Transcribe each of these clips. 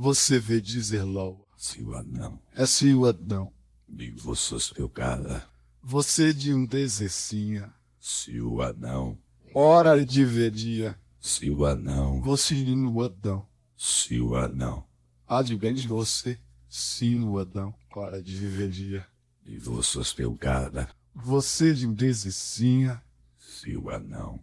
Você vê dizer Se o anão. É seu anão. Vivo suspirada. Você de um desecinha. o anão. Hora de ver dia. o anão. Você no anão. de bem de você. Sim, o anão. Hora de viver dia. Vivo suspirada. Você de um desecinha. Seu anão.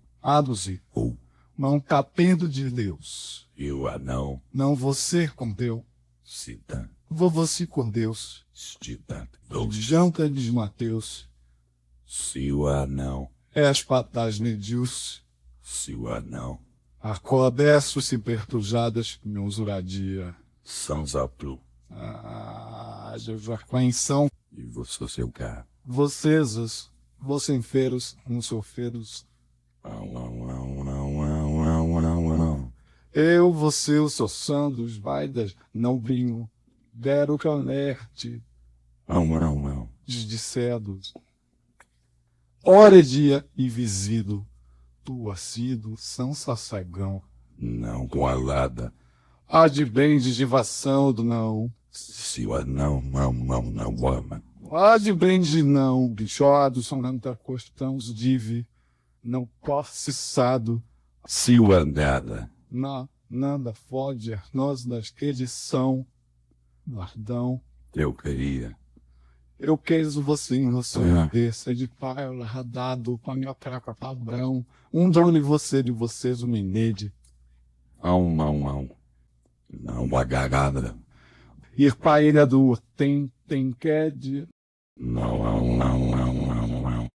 de Ou. Mão capendo tá de Deus. E o anão? Não, você com Deus. Cita. Vou você com Deus. Cita. Janta de Mateus. Se o anão. É as patas mediu-se. Se o anão. Acodeço-se pertujadas minha usuradia. São Zaplu. Ah, Joaquim E você, seu carro? Vocês, os vocês, não sofreros. feiros. não. Eu, você, o seu dos os Baidas não vinham. Deram canerte. Não, não, não. Desdicedos. Hora e dia invisido. Tu assido, São Sassagão. Não, com alada. Há de bem de divação do não. Se o anão, não, não, não ama. Há de bem de não, bichado, sonando da os dive. Não posso sado. Se o andada na nada foder nós das que são. Lardão. Eu queria. Eu queijo você em você é. desse é de pai radado com a minha praca padrão. Um drone você de vocês o menede. Não, não, não. Não, a garada. Ir para a ilha do tem, tem, quer é de... Não, não, não, não.